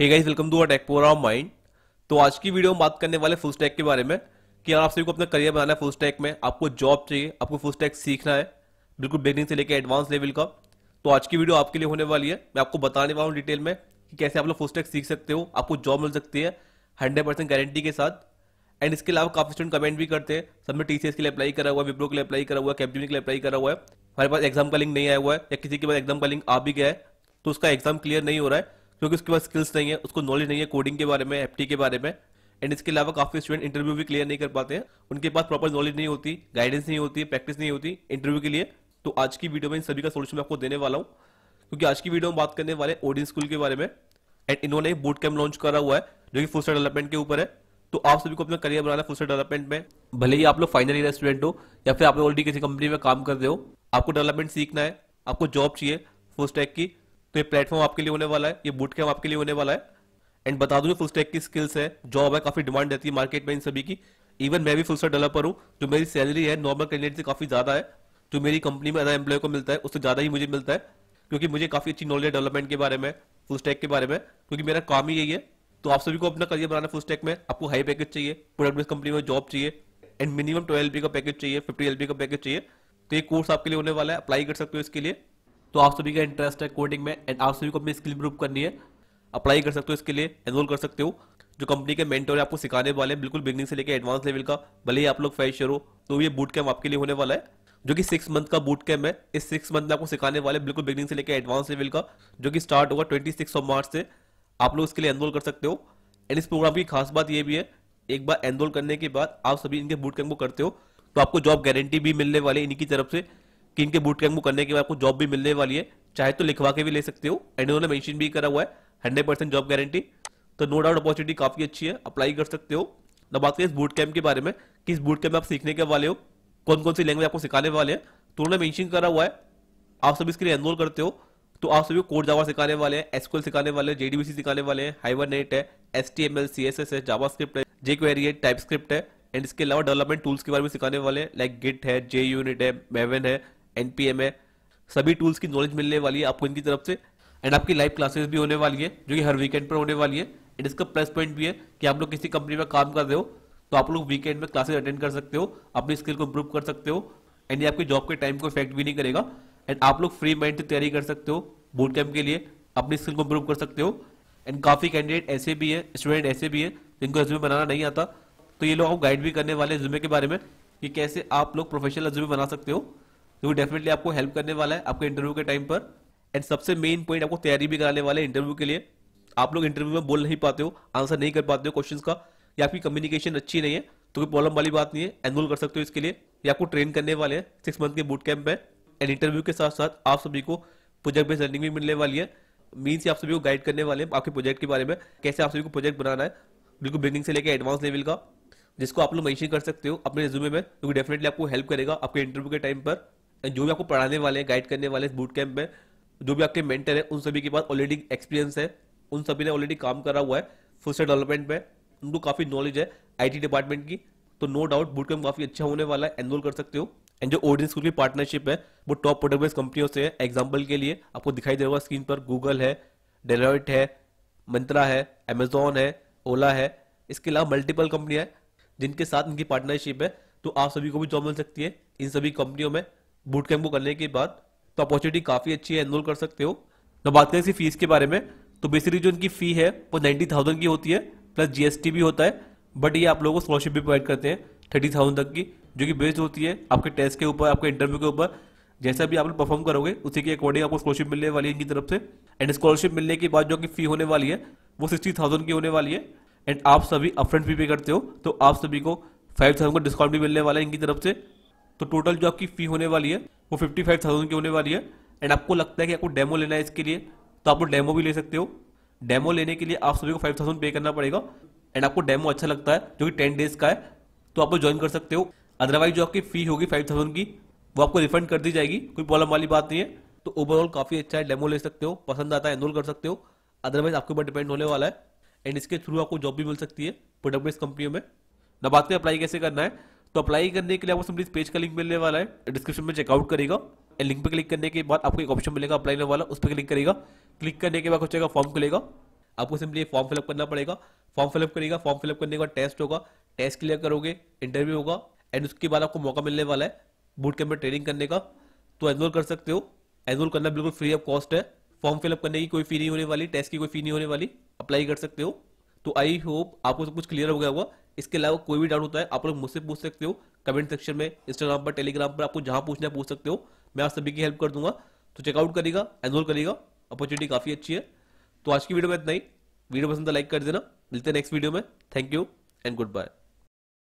hey guys welcome to attack of mind तो आज की वीडियो में बात करने वाले फुल स्टैक के बारे में कि आप सभी को अपना करियर बनाना है फुल स्टैक में आपको जॉब चाहिए आपको फुल स्टैक सीखना है बिल्कुल बिगनिंग से लेकर एडवांस लेवल का तो आज की वीडियो आपके लिए होने वाली है मैं आपको बताने वाला हूँ डिटेल में कि कैसे आप लोग फुल स्टैक सीख सकते हो आपको जॉब मिल सकती है हंड्रेड परसेंट गारंटी के साथ एंड इसके अलावा काफी स्टूडेंट कमेंट भी करते हैं सबने टी के लिए अप्लाई करा हुआ है विप्रो के लिए अप्लाई करा हुआ है कैप्टनी के लिए अप्लाई करा हुआ है हमारे पास एग्जाम का लिंक नहीं आया हुआ है या किसी के पास एग्जाम का लिंक आ भी गया है तो उसका एग्जाम क्लियर नहीं हो रहा है क्योंकि उसके पास स्किल्स नहीं है उसको नॉलेज नहीं है कोडिंग के बारे में एफ के बारे में एंड इसके अलावा काफी स्टूडेंट इंटरव्यू भी क्लियर नहीं कर पाते हैं उनके पास प्रॉपर नॉलेज नहीं होती गाइडेंस नहीं होती प्रैक्टिस नहीं होती इंटरव्यू के लिए तो आज की वीडियो में इन सभी का सोल्यूशन मैं आपको देने वाला हूँ क्योंकि आज की वीडियो में बात करने वाले ओडिन स्कूल के बारे में एंड इन्होंने बूट कैम्प लॉन्च करा हुआ है जो कि फुल डेवलपमेंट के ऊपर है तो आप सभी को अपना करियर बनाना फुल डेवलपमेंट में भले ही आप लोग फाइनल ईयर स्टूडेंट हो या फिर आप ऑलरेडी किसी कंपनी में काम कर रहे हो आपको डेवलपमेंट सीखना है आपको जॉब चाहिए फुल की तो ये प्लेटफॉर्म आपके लिए होने वाला है ये बूट कैम्प आपके लिए होने वाला है एंड बता दूं फुल स्टैक की स्किल्स है जॉब है काफी डिमांड रहती है मार्केट में इन सभी की इवन मैं भी फुल स्टैक डेवलपर हूँ जो मेरी सैलरी है नॉर्मल कैंडिडेट से काफी ज्यादा है जो मेरी कंपनी में अदर एम्प्लॉय को मिलता है उससे ज्यादा ही मुझे मिलता है क्योंकि मुझे काफी अच्छी नॉलेज डेवलपमेंट के बारे में फुल स्टैक के बारे में क्योंकि मेरा काम ही यही है तो आप सभी को अपना करियर बनाना फुल स्टैक में आपको हाई पैकेज चाहिए प्रोडक्ट बेस्ड कंपनी में जॉब चाहिए एंड मिनिमम ट्वेल्व का पैकेज चाहिए फिफ्टी एल का पैकेज चाहिए तो ये कोर्स आपके लिए होने वाला है अप्लाई कर सकते हो इसके लिए तो आप सभी का इंटरेस्ट है कोडिंग में एंड आप सभी को अपनी स्किल इंप्रूव करनी है अप्लाई कर सकते हो इसके लिए एनरोल कर सकते हो जो कंपनी के मेंटोर है आपको सिखाने वाले हैं बिल्कुल बिगनिंग से लेकर एडवांस लेवल का भले ही आप लोग फ्रेशर हो तो ये बूट कैम्प आपके लिए होने वाला है जो कि सिक्स मंथ का बूट कैम्प है इस सिक्स मंथ में आपको सिखाने वाले बिल्कुल बिगनिंग से लेकर एडवांस लेवल का जो कि स्टार्ट होगा ट्वेंटी सिक्स ऑफ मार्च से आप लोग इसके लिए एनरोल कर सकते हो एंड इस प्रोग्राम की खास बात यह भी है एक बार एनरोल करने के बाद आप सभी इनके बूट कैम्प को करते हो तो आपको जॉब गारंटी भी मिलने वाली इनकी तरफ से कि इनके बूट कैंप को करने के बाद आपको जॉब भी मिलने वाली है चाहे तो लिखवा के भी ले सकते हो एंड उन्होंने मेंशन भी करा हुआ है हंड्रेड परसेंट जॉब गारंटी तो नो डाउट अपॉर्चुनिटी काफी अच्छी है अप्लाई कर सकते हो ना बात करें इस बूट कैंप के बारे में कि इस बूट कैंप में आप सीखने के वाले हो कौन कौन सी लैंग्वेज आपको सिखाने वाले हैं तो उन्होंने मैंशन करा हुआ है आप सभी इसके लिए एनरोल करते हो तो आप सभी को कोड जावा सिखाने वाले हैं एसक्यूएल सिखाने वाले हैं जेडीबीसी सिखाने वाले हैं हाइवर नेट है S T M L C S S है जावा स्क्रिप्ट है जे क्वेरी है टाइप स्क्रिप्ट है एंड इसके अलावा डेवलपमेंट टूल्स के बारे में सिखाने वाले हैं लाइक गिट है जे यूनिट है मेवन है एनपीएम है सभी टूल्स की नॉलेज मिलने वाली है आपको इनकी तरफ से एंड आपकी लाइव क्लासेस भी होने वाली है जो कि हर वीकेंड पर होने वाली है एंड इसका प्लस पॉइंट भी है कि आप लोग किसी कंपनी में काम कर रहे हो तो आप लोग वीकेंड में क्लासेस अटेंड कर सकते हो अपनी स्किल को इम्प्रूव कर सकते हो एंड ये आपके जॉब के टाइम को इफेक्ट भी नहीं करेगा एंड आप लोग फ्री माइंड से तैयारी कर सकते हो बूट कैम्प के लिए अपनी स्किल को इम्प्रूव कर सकते हो एंड काफ़ी कैंडिडेट ऐसे भी है स्टूडेंट ऐसे भी है जिनको रिज्यूमे बनाना नहीं आता तो ये लोग आपको गाइड भी करने वाले रिज्यूमे के बारे में कि कैसे आप लोग प्रोफेशनल रिज्यूमे बना सकते हो तो डेफिनेटली आपको हेल्प करने वाला है आपके इंटरव्यू के टाइम पर एंड सबसे मेन पॉइंट आपको तैयारी भी कराने वाला है इंटरव्यू के लिए आप लोग इंटरव्यू में बोल नहीं पाते हो आंसर नहीं कर पाते हो क्वेश्चन का या आपकी कम्युनिकेशन अच्छी नहीं है तो कोई प्रॉब्लम वाली बात नहीं है एनरोल कर सकते हो इसके लिए या आपको ट्रेन करने वाले हैं सिक्स मंथ के बूट कैंप में एंड इंटरव्यू के साथ साथ आप सभी को प्रोजेक्ट बेस्ड लर्निंग भी मिलने वाली है मीन्स आप सभी को गाइड करने वाले हैं आपके प्रोजेक्ट के बारे में कैसे आप सभी को प्रोजेक्ट बनाना है बिल्कुल बिगनिंग से लेकर एडवांस लेवल का जिसको आप लोग मैंशन कर सकते हो अपने रिज्यूमे में क्योंकि डेफिनेटली आपको हेल्प करेगा आपके इंटरव्यू के टाइम पर जो भी आपको पढ़ाने वाले हैं गाइड करने वाले बूट कैंप में जो भी आपके मेंटर हैं उन सभी के पास ऑलरेडी एक्सपीरियंस है उन सभी ने ऑलरेडी काम करा हुआ है फुल डेवलपमेंट में उनको काफ़ी नॉलेज है आईटी डिपार्टमेंट की तो नो डाउट बूट कैम्प काफ़ी अच्छा होने वाला है एनरोल कर सकते हो एंड जो ओडियन स्कूल की पार्टनरशिप है वो टॉप प्रोडक्ट कंपनियों से है एग्जाम्पल के लिए आपको दिखाई देगा स्क्रीन पर गूगल है डेलॉइट है मंत्रा है अमेजोन है ओला है इसके अलावा मल्टीपल कंपनियाँ हैं जिनके साथ इनकी पार्टनरशिप है तो आप सभी को भी जॉब मिल सकती है इन सभी कंपनियों में बूट कैंप को करने के बाद तो अपॉर्चुनिटी काफ़ी अच्छी है एनरोल कर सकते हो तो बात करें इसी फीस के बारे में तो बेसिकली जो इनकी फ़ी है वो नाइन्टी थाउजेंड की होती है प्लस जीएसटी भी होता है बट ये आप लोगों को स्कॉलरशिप भी प्रोवाइड करते हैं थर्टी थाउजेंड तक की जो कि बेस्ड होती है आपके टेस्ट के ऊपर आपके इंटरव्यू के ऊपर जैसा भी आप लोग परफॉर्म करोगे उसी के अकॉर्डिंग आपको स्कॉलरशिप मिलने वाली है इनकी तरफ से एंड स्कॉलरशिप मिलने के बाद जो कि फ़ी होने वाली है वो सिक्सटी थाउजेंड की होने वाली है एंड आप सभी अपफ्रंट भी पे करते हो तो आप सभी को फाइव थाउजेंड का डिस्काउंट भी मिलने वाला है इनकी तरफ से तो टोटल जो आपकी फी होने वाली है वो फिफ्टी फाइव थाउजेंड की होने वाली है एंड आपको लगता है कि आपको डेमो लेना है इसके लिए तो आप डेमो भी ले सकते हो डेमो लेने के लिए आप सभी को फाइव थाउजेंड पे करना पड़ेगा एंड आपको डेमो अच्छा लगता है जो कि टेन डेज का है तो आप ज्वाइन कर सकते हो अदरवाइज जो आपकी फी होगी फाइव थाउजेंड की वो आपको रिफंड कर दी जाएगी कोई प्रॉब्लम वाली बात नहीं है तो ओवरऑल काफ़ी अच्छा है डेमो ले सकते हो पसंद आता है एनरोल कर सकते हो अदरवाइज आपके ऊपर डिपेंड होने वाला है एंड इसके थ्रू आपको जॉब भी मिल सकती है प्रोडक्ट बेस्ड कंपनियों में ना बात में अप्लाई कैसे करना है तो अप्लाई करने के लिए आपको सिंपली इस पेज का लिंक मिलने वाला है डिस्क्रिप्शन में चेकआउट करेगा लिंक पर क्लिक करने के बाद आपको एक ऑप्शन मिलेगा अप्लाई वाला उस पर क्लिक करेगा क्लिक करने के बाद कुछ जगह फॉर्म खुलेगा आपको सिंपली फॉर्म फिलअप करना पड़ेगा फॉर्म फिलअप करेगा फॉर्म फिलअप करने के बाद टेस्ट होगा टेस्ट क्लियर करोगे इंटरव्यू होगा एंड उसके बाद आपको मौका मिलने वाला है बूट कैंप में ट्रेनिंग करने का तो एनरोल कर सकते हो एनरोल करना बिल्कुल फ्री ऑफ कॉस्ट है फॉर्म फिलअप करने की कोई फी नहीं होने वाली टेस्ट की कोई फी नहीं होने वाली अप्लाई कर सकते हो तो आई होप आपको सब कुछ क्लियर हो गया होगा इसके अलावा कोई भी डाउट होता है आप लोग मुझसे पूछ सकते हो कमेंट सेक्शन में इंस्टाग्राम पर टेलीग्राम पर आपको जहां पूछना है पूछ सकते हो मैं आप सभी की हेल्प कर दूंगा तो चेकआउट करेगा एनरोल करेगा अपॉर्चुनिटी काफी अच्छी है तो आज की वीडियो में इतना ही वीडियो पसंद लाइक कर देना मिलते हैं नेक्स्ट वीडियो में thank you and good bye